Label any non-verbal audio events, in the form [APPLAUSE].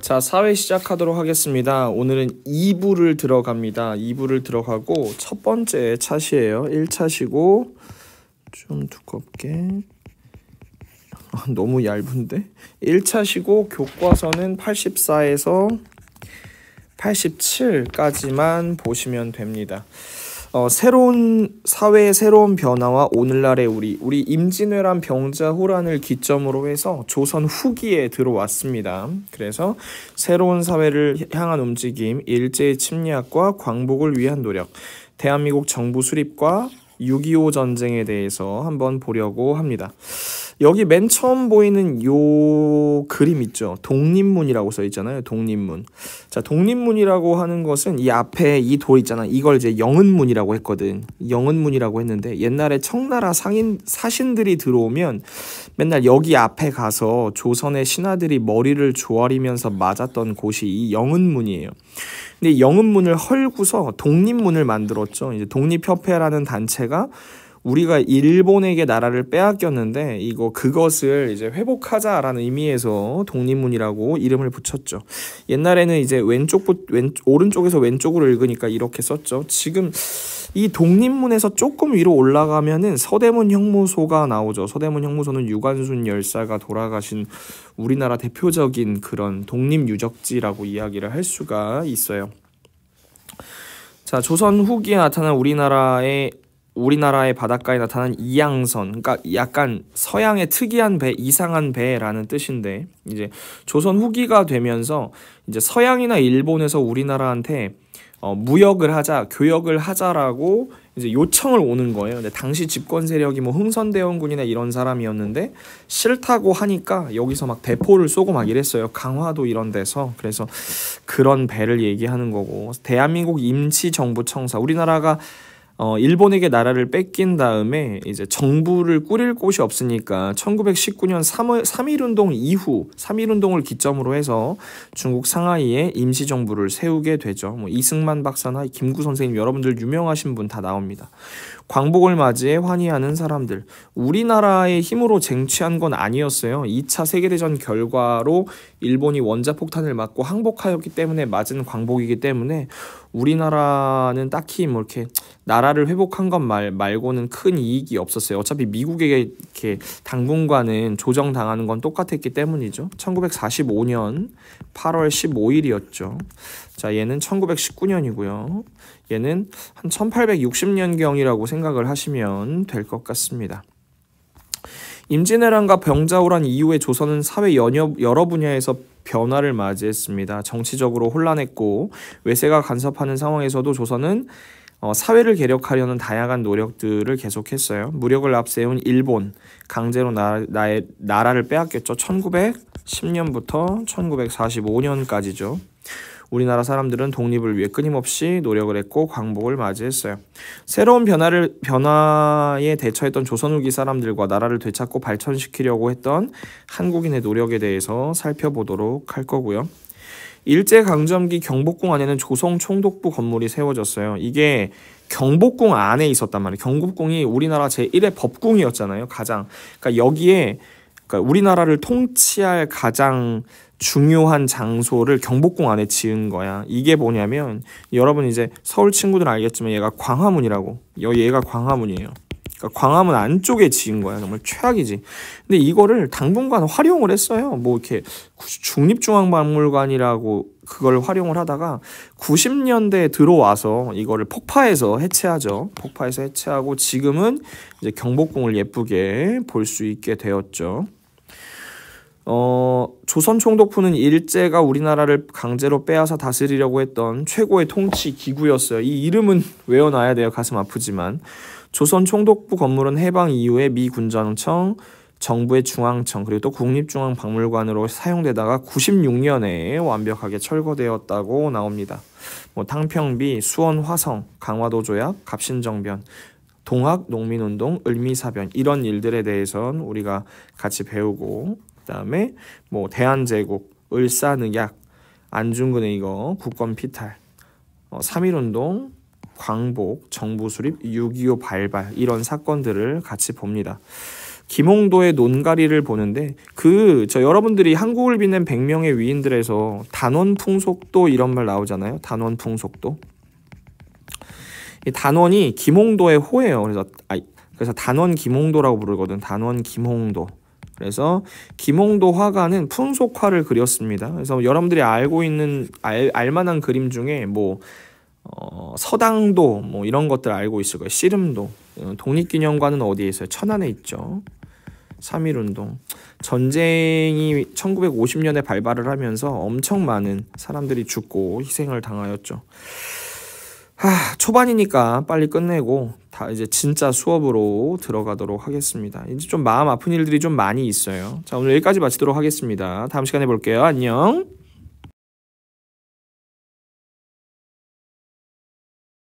자, 사회 시작하도록 하겠습니다. 오늘은 2부를 들어갑니다. 2부를 들어가고 첫 번째 차시에요. 1차시고 좀 두껍게 아, 너무 얇은데? 1차시고 교과서는 84에서 87까지만 보시면 됩니다. 어, 새로운 사회의 새로운 변화와 오늘날의 우리 우리 임진왜란 병자호란을 기점으로 해서 조선 후기에 들어왔습니다. 그래서 새로운 사회를 향한 움직임, 일제의 침략과 광복을 위한 노력, 대한민국 정부 수립과 6.25 전쟁에 대해서 한번 보려고 합니다. 여기 맨 처음 보이는 요 그림 있죠. 독립문이라고 써 있잖아요. 독립문. 자, 독립문이라고 하는 것은 이 앞에 이 돌 있잖아. 이걸 이제 영은문이라고 했거든. 영은문이라고 했는데 옛날에 청나라 상인 사신들이 들어오면 맨날 여기 앞에 가서 조선의 신하들이 머리를 조아리면서 맞았던 곳이 이 영은문이에요. 근데 영은문을 헐고서 독립문을 만들었죠. 이제 독립협회라는 단체가 우리가 일본에게 나라를 빼앗겼는데 이거 그것을 이제 회복하자라는 의미에서 독립문이라고 이름을 붙였죠. 옛날에는 이제 왼쪽왼 오른쪽에서 왼쪽으로 읽으니까 이렇게 썼죠. 지금 이 독립문에서 조금 위로 올라가면은 서대문 형무소가 나오죠. 서대문 형무소는 유관순 열사가 돌아가신 우리나라 대표적인 그런 독립 유적지라고 이야기를 할 수가 있어요. 자, 조선 후기에 나타난 우리나라의 우리나라의 바닷가에 나타난 이양선, 그러니까 약간 서양의 특이한 배, 이상한 배라는 뜻인데 이제 조선 후기가 되면서 이제 서양이나 일본에서 우리나라한테 어, 무역을 하자, 교역을 하자라고 이제 요청을 오는 거예요. 근데 당시 집권 세력이 뭐 흥선대원군이나 이런 사람이었는데 싫다고 하니까 여기서 막 대포를 쏘고 막 이랬어요. 강화도 이런 데서. 그래서 그런 배를 얘기하는 거고 대한민국 임시정부 청사 우리나라가 어, 일본에게 나라를 뺏긴 다음에 이제 정부를 꾸릴 곳이 없으니까 1919년 3월 3.1운동 이후 3.1운동을 기점으로 해서 중국 상하이에 임시정부를 세우게 되죠. 뭐 이승만 박사나 김구 선생님 여러분들 유명하신 분 다 나옵니다. 광복을 맞이해 환희하는 사람들. 우리나라의 힘으로 쟁취한 건 아니었어요. 2차 세계대전 결과로 일본이 원자폭탄을 맞고 항복하였기 때문에 맞은 광복이기 때문에 우리나라는 딱히 뭐 이렇게 나라 나라를 회복한 것 말, 말고는 큰 이익이 없었어요. 어차피 미국에게 이렇게 당분간은 조정당하는 건 똑같았기 때문이죠. 1945년 8월 15일이었죠. 자, 얘는 1919년이고요. 얘는 한 1860년경이라고 생각을 하시면 될 것 같습니다. 임진왜란과 병자호란 이후에 조선은 사회 여 여러 분야에서 변화를 맞이했습니다. 정치적으로 혼란했고 외세가 간섭하는 상황에서도 조선은 어, 사회를 개혁하려는 다양한 노력들을 계속했어요. 무력을 앞세운 일본, 강제로 나, 나의, 나라를 빼앗겼죠. 1910년부터 1945년까지죠. 우리나라 사람들은 독립을 위해 끊임없이 노력을 했고 광복을 맞이했어요. 새로운 변화를 변화에 대처했던 조선 후기 사람들과 나라를 되찾고 발전시키려고 했던 한국인의 노력에 대해서 살펴보도록 할 거고요. 일제강점기 경복궁 안에는 조성총독부 건물이 세워졌어요. 이게 경복궁 안에 있었단 말이에요. 경복궁이 우리나라 제1의 법궁이었잖아요. 가장. 그러니까 여기에 그러니까 우리나라를 통치할 가장 중요한 장소를 경복궁 안에 지은 거야. 이게 뭐냐면 여러분 이제 서울 친구들 알겠지만 얘가 광화문이라고. 얘가 광화문이에요. 그러니까 광화문 안쪽에 지은 거야. 정말 최악이지. 근데 이거를 당분간 활용을 했어요. 뭐 이렇게 중립중앙박물관이라고 그걸 활용을 하다가 90년대에 들어와서 이거를 폭파해서 해체하죠. 폭파해서 해체하고 지금은 이제 경복궁을 예쁘게 볼 수 있게 되었죠. 어, 조선 총독부는 일제가 우리나라를 강제로 빼앗아 다스리려고 했던 최고의 통치 기구였어요. 이 이름은 [LAUGHS] 외워놔야 돼요. 가슴 아프지만. 조선 총독부 건물은 해방 이후에 미 군정청, 정부의 중앙청 그리고 또 국립중앙박물관으로 사용되다가 96년에 완벽하게 철거되었다고 나옵니다. 뭐 탕평비, 수원 화성, 강화도 조약, 갑신정변, 동학 농민운동, 을미사변 이런 일들에 대해서는 우리가 같이 배우고 그다음에 뭐 대한제국, 을사늑약, 안중근의 이거 국권피탈, 어, 3.1운동, 광복, 정부 수립, 6.25 발발 이런 사건들을 같이 봅니다. 김홍도의 논가리를 보는데 그 저 여러분들이 한국을 빛낸 100명의 위인들에서 단원 풍속도 이런 말 나오잖아요. 단원 풍속도. 이 단원이 김홍도의 호예요. 그래서 아 그래서 단원 김홍도라고 부르거든. 단원 김홍도. 그래서 김홍도 화가는 풍속화를 그렸습니다. 그래서 여러분들이 알고 있는 알, 알만한 그림 중에 뭐 어, 서당도 뭐 이런 것들 알고 있을 거예요. 씨름도 어, 독립기념관은 어디에 있어요? 천안에 있죠. 3.1운동 전쟁이 1950년에 발발을 하면서 엄청 많은 사람들이 죽고 희생을 당하였죠. 하, 초반이니까 빨리 끝내고 다 이제 진짜 수업으로 들어가도록 하겠습니다. 이제 좀 마음 아픈 일들이 좀 많이 있어요. 자, 오늘 여기까지 마치도록 하겠습니다. 다음 시간에 볼게요. 안녕.